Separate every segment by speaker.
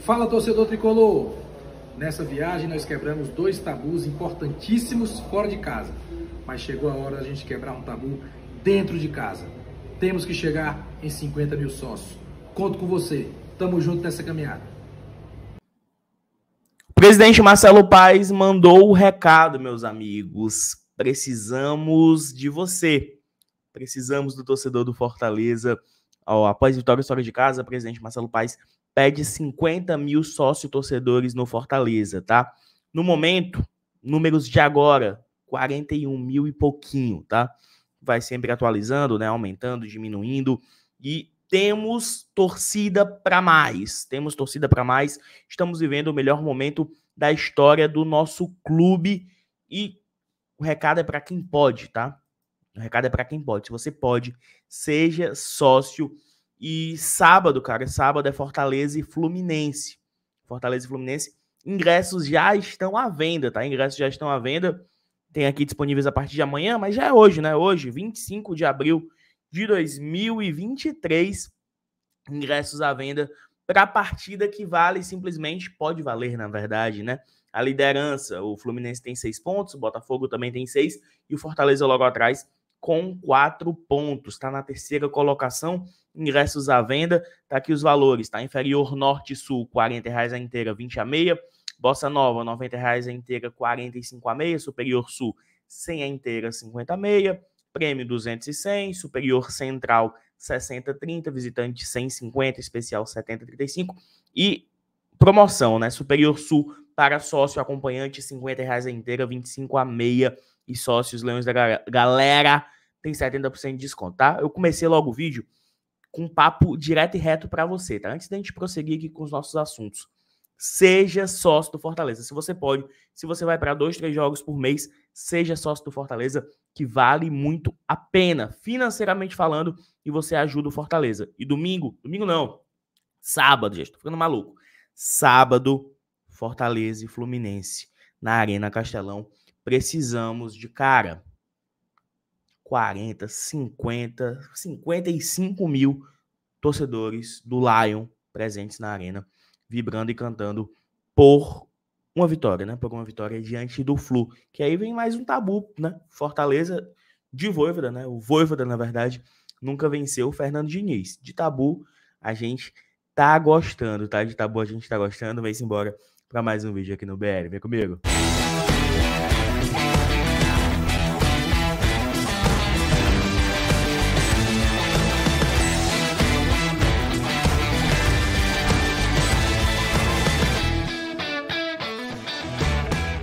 Speaker 1: Fala torcedor tricolor! Nessa viagem nós quebramos dois tabus importantíssimos fora de casa, mas chegou a hora da gente quebrar um tabu dentro de casa. Temos que chegar em 50 mil sócios. Conto com você. Tamo junto nessa caminhada. O presidente Marcelo Paes mandou o recado, meus amigos. Precisamos de você. Precisamos do torcedor do Fortaleza. Ó, após vitória história de casa, o presidente Marcelo Paes pede 50 mil sócio-torcedores no Fortaleza, tá? No momento, números de agora, 41 mil e pouquinho, tá? Vai sempre atualizando, né? Aumentando, diminuindo. E temos torcida para mais. Temos torcida para mais. Estamos vivendo o melhor momento da história do nosso clube. E o recado é para quem pode, tá? O recado é para quem pode. Se você pode, seja sócio e sábado, cara, sábado é Fortaleza e Fluminense. Fortaleza e Fluminense. Ingressos já estão à venda, tá? Ingressos já estão à venda. Tem aqui disponíveis a partir de amanhã, mas já é hoje, né? Hoje, 25 de abril de 2023. Ingressos à venda para a partida que vale simplesmente, pode valer, na verdade, né? A liderança, o Fluminense tem seis pontos, o Botafogo também tem seis, e o Fortaleza logo atrás com quatro pontos. Está na terceira colocação, ingressos à venda. Está aqui os valores, tá? Inferior Norte e Sul, R$ reais a inteira, 20 a meia. Bossa Nova, R$ reais a inteira, 45 a meia. Superior Sul, 100 a inteira, 50 a meia. Prêmio 200 e 100, Superior Central 60 30, Visitante 150, Especial 70 35 e promoção, né? Superior Sul para sócio acompanhante R$ reais a inteira, 25 a meia e sócios Leões da Galera tem 70% de desconto, tá? Eu comecei logo o vídeo com um papo direto e reto para você, tá? Antes da gente prosseguir aqui com os nossos assuntos. Seja sócio do Fortaleza. Se você pode, se você vai para dois, três jogos por mês, seja sócio do Fortaleza, que vale muito a pena, financeiramente falando, e você ajuda o Fortaleza. E domingo, domingo não, sábado, gente, tô ficando maluco. Sábado, Fortaleza e Fluminense na Arena Castelão precisamos de cara 40, 50, 55 mil torcedores do Lion presentes na arena, vibrando e cantando por uma vitória, né? Por uma vitória diante do Flu. Que aí vem mais um tabu, né? Fortaleza de Voivoda, né? O Voivoda, na verdade, nunca venceu o Fernando Diniz. De tabu, a gente tá gostando, tá? De tabu a gente tá gostando. Vem embora para mais um vídeo aqui no BR. Vem comigo.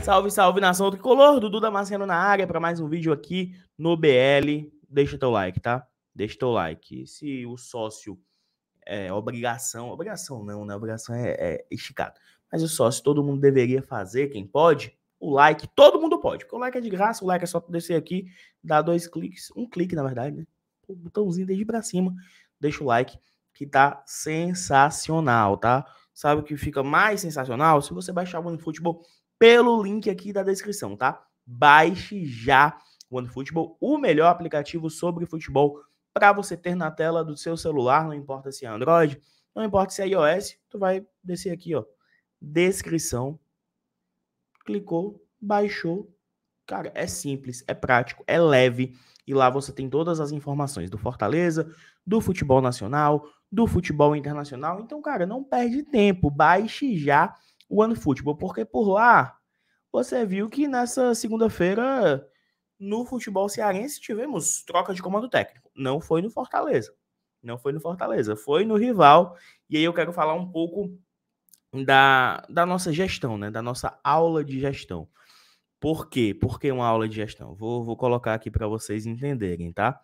Speaker 1: Salve, salve nação tricolor, Dudu Damasceno na área para mais um vídeo aqui no BL. Deixa teu like, tá? Deixa teu like. Se o sócio é obrigação, obrigação não, né? Obrigação é, é esticado. Mas o sócio todo mundo deveria fazer, quem pode, o like, todo mundo pode. Porque o like é de graça, o like é só descer aqui, dar dois cliques, um clique na verdade, né? O botãozinho desde para cima, deixa o like que tá sensacional, tá? Sabe o que fica mais sensacional? Se você baixar o OneFootball pelo link aqui da descrição, tá? Baixe já o OneFootball, o melhor aplicativo sobre futebol para você ter na tela do seu celular, não importa se é Android, não importa se é iOS, tu vai descer aqui, ó, descrição, clicou, baixou, Cara, é simples, é prático, é leve e lá você tem todas as informações do Fortaleza, do futebol nacional, do futebol internacional. Então, cara, não perde tempo, baixe já o OneFootball, porque por lá você viu que nessa segunda-feira no futebol cearense tivemos troca de comando técnico. Não foi no Fortaleza. Não foi no Fortaleza, foi no rival. E aí eu quero falar um pouco da, da nossa gestão, né? Da nossa aula de gestão. Por quê? Por que é uma aula de gestão? Vou, vou colocar aqui para vocês entenderem, tá?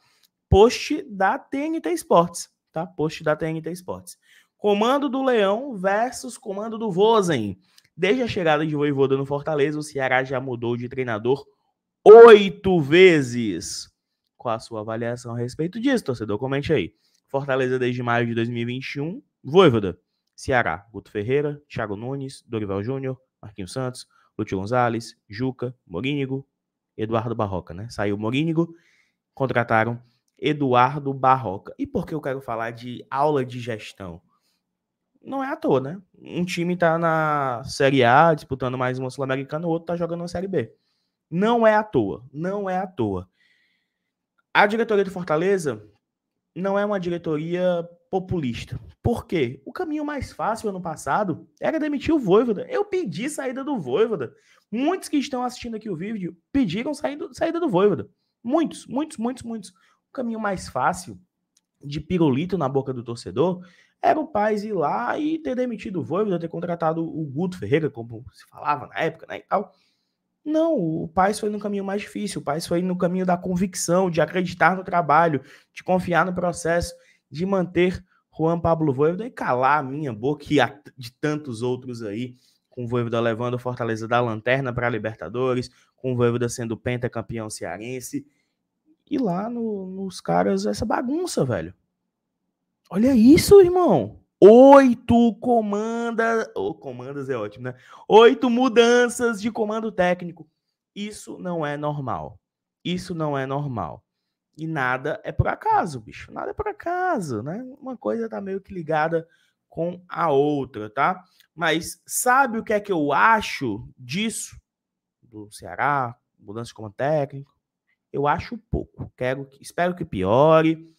Speaker 1: Post da TNT Esportes, tá? Post da TNT Esportes. Comando do Leão versus comando do Vozen. Desde a chegada de Voivoda no Fortaleza, o Ceará já mudou de treinador oito vezes. Qual a sua avaliação a respeito disso, torcedor? Comente aí. Fortaleza desde maio de 2021, Voivoda, Ceará, Guto Ferreira, Thiago Nunes, Dorival Júnior, Marquinhos Santos, Lúcio Gonzalez, Juca, Morínigo, Eduardo Barroca, né? Saiu Morínigo, contrataram Eduardo Barroca. E por que eu quero falar de aula de gestão? Não é à toa, né? Um time tá na Série A, disputando mais uma Sul-Americana, o outro tá jogando na Série B. Não é à toa, não é à toa. A diretoria do Fortaleza não é uma diretoria populista. Por quê? O caminho mais fácil ano passado era demitir o Voivoda. Eu pedi saída do Voivoda. Muitos que estão assistindo aqui o vídeo pediram saída, do Voivoda. Muitos, muitos, muitos, muitos. O caminho mais fácil de pirulito na boca do torcedor era o Paz ir lá e ter demitido o Voivoda, ter contratado o Guto Ferreira, como se falava na época, né, e tal. Não, o Paz foi no caminho mais difícil, o Paz foi no caminho da convicção, de acreditar no trabalho, de confiar no processo, de manter Juan Pablo Voivoda e calar a minha boca e a de tantos outros aí, com o Voivoda levando a Fortaleza da Lanterna para a Libertadores, com o Voivoda sendo pentacampeão cearense, e lá no, nos caras essa bagunça, velho. Olha isso, irmão oito comandas. Oh, comandas é ótimo, né? Oito mudanças de comando técnico. Isso não é normal. Isso não é normal. E nada é por acaso, bicho. Nada é por acaso, né? Uma coisa tá meio que ligada com a outra, tá? Mas sabe o que é que eu acho disso? Do Ceará, mudança de comando técnico? Eu acho pouco. Quero, espero que piore,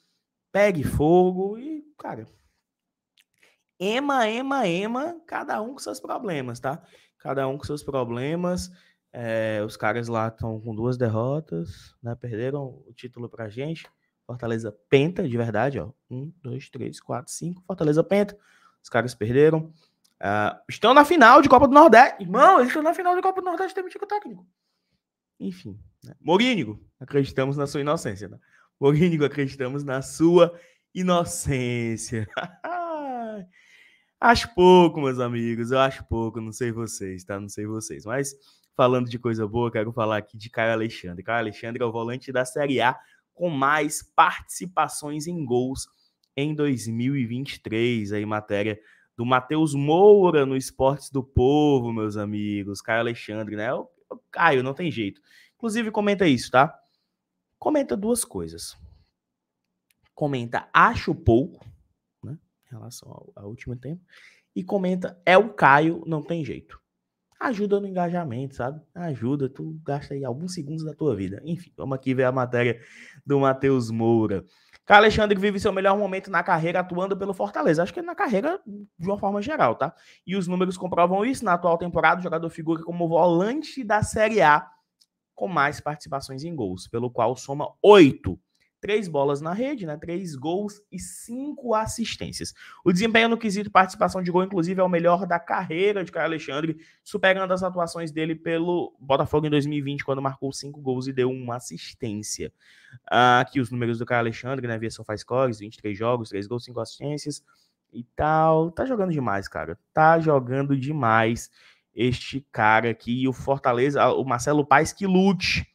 Speaker 1: pegue fogo e, cara, Ema, ema, ema, cada um com seus problemas, tá? Cada um com seus problemas. É, os caras lá estão com duas derrotas, né? Perderam o título pra gente. Fortaleza penta, de verdade, ó. Um, dois, três, quatro, cinco. Fortaleza penta. Os caras perderam. Uh, estão na final de Copa do Nordeste. Irmão, eles estão na final de Copa do Nordeste, tem o técnico. Enfim. Né? Morínigo, acreditamos na sua inocência, né? Morínigo, acreditamos na sua inocência. Acho pouco, meus amigos, eu acho pouco, não sei vocês, tá? Não sei vocês, mas falando de coisa boa, quero falar aqui de Caio Alexandre. Caio Alexandre é o volante da Série A com mais participações em gols em 2023, aí matéria do Matheus Moura no Esportes do Povo, meus amigos. Caio Alexandre, né? É o Caio, não tem jeito. Inclusive, comenta isso, tá? Comenta duas coisas. Comenta, acho pouco, relação ao, ao último tempo. E comenta: é o Caio, não tem jeito. Ajuda no engajamento, sabe? Ajuda, tu gasta aí alguns segundos da tua vida. Enfim, vamos aqui ver a matéria do Matheus Moura. Cara, Alexandre vive seu melhor momento na carreira atuando pelo Fortaleza. Acho que é na carreira de uma forma geral, tá? E os números comprovam isso. Na atual temporada, o jogador figura como volante da Série A com mais participações em gols, pelo qual soma oito três bolas na rede, né? Três gols e cinco assistências. O desempenho no quesito participação de gol, inclusive, é o melhor da carreira de Caio Alexandre, superando as atuações dele pelo Botafogo em 2020, quando marcou cinco gols e deu uma assistência. Ah, aqui os números do Caio Alexandre, né? Via cores, 23 jogos, três gols, cinco assistências e tal. Tá jogando demais, cara. Tá jogando demais este cara aqui. E o Fortaleza, o Marcelo Paes que lute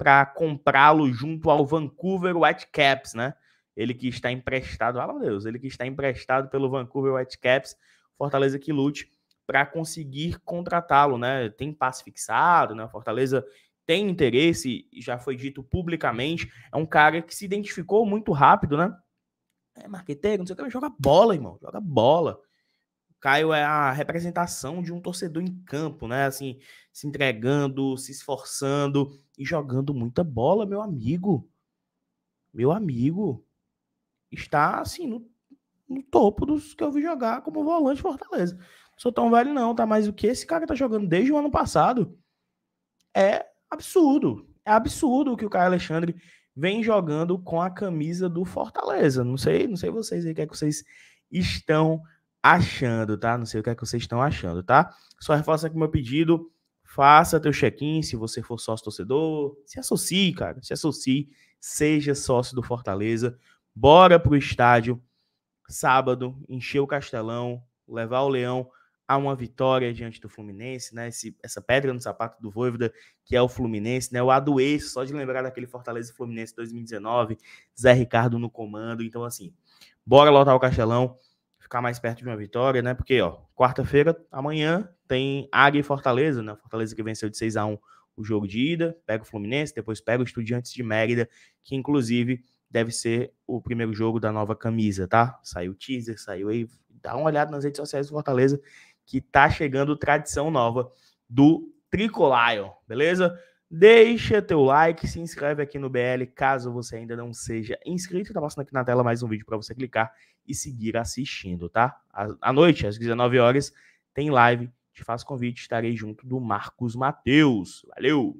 Speaker 1: para comprá-lo junto ao Vancouver Whitecaps, né? Ele que está emprestado, ah, meu Deus, ele que está emprestado pelo Vancouver Whitecaps, Fortaleza que lute para conseguir contratá-lo, né? Tem passe fixado, né? Fortaleza tem interesse, já foi dito publicamente, é um cara que se identificou muito rápido, né? É marqueteiro, não sei o que, mas joga bola, irmão, joga bola. Caio é a representação de um torcedor em campo, né? Assim, se entregando, se esforçando e jogando muita bola, meu amigo. Meu amigo. Está, assim, no, no topo dos que eu vi jogar como volante Fortaleza. Não sou tão velho, não, tá? Mas o que esse cara tá jogando desde o ano passado é absurdo. É absurdo o que o Caio Alexandre vem jogando com a camisa do Fortaleza. Não sei, não sei vocês aí o que é que vocês estão achando, tá? Não sei o que é que vocês estão achando, tá? Só reforça aqui o meu pedido, faça teu check-in se você for sócio torcedor, se associe, cara, se associe, seja sócio do Fortaleza, bora pro estádio sábado, encher o Castelão, levar o Leão a uma vitória diante do Fluminense, né? Esse, essa pedra no sapato do Voivoda, que é o Fluminense, né? O adoeço, só de lembrar daquele Fortaleza Fluminense 2019, Zé Ricardo no comando. Então, assim, bora lotar o Castelão, ficar mais perto de uma vitória, né? Porque, ó, quarta-feira, amanhã, tem Águia e Fortaleza, né? Fortaleza que venceu de 6 a 1 o jogo de ida, pega o Fluminense, depois pega o Estudiantes de Mérida, que inclusive deve ser o primeiro jogo da nova camisa, tá? Saiu o teaser, saiu aí. Dá uma olhada nas redes sociais do Fortaleza, que tá chegando tradição nova do ó, beleza? Deixa teu like, se inscreve aqui no BL caso você ainda não seja inscrito. Tá passando aqui na tela mais um vídeo para você clicar e seguir assistindo, tá? À noite, às 19 horas, tem live. Te faço convite, estarei junto do Marcos Mateus. Valeu!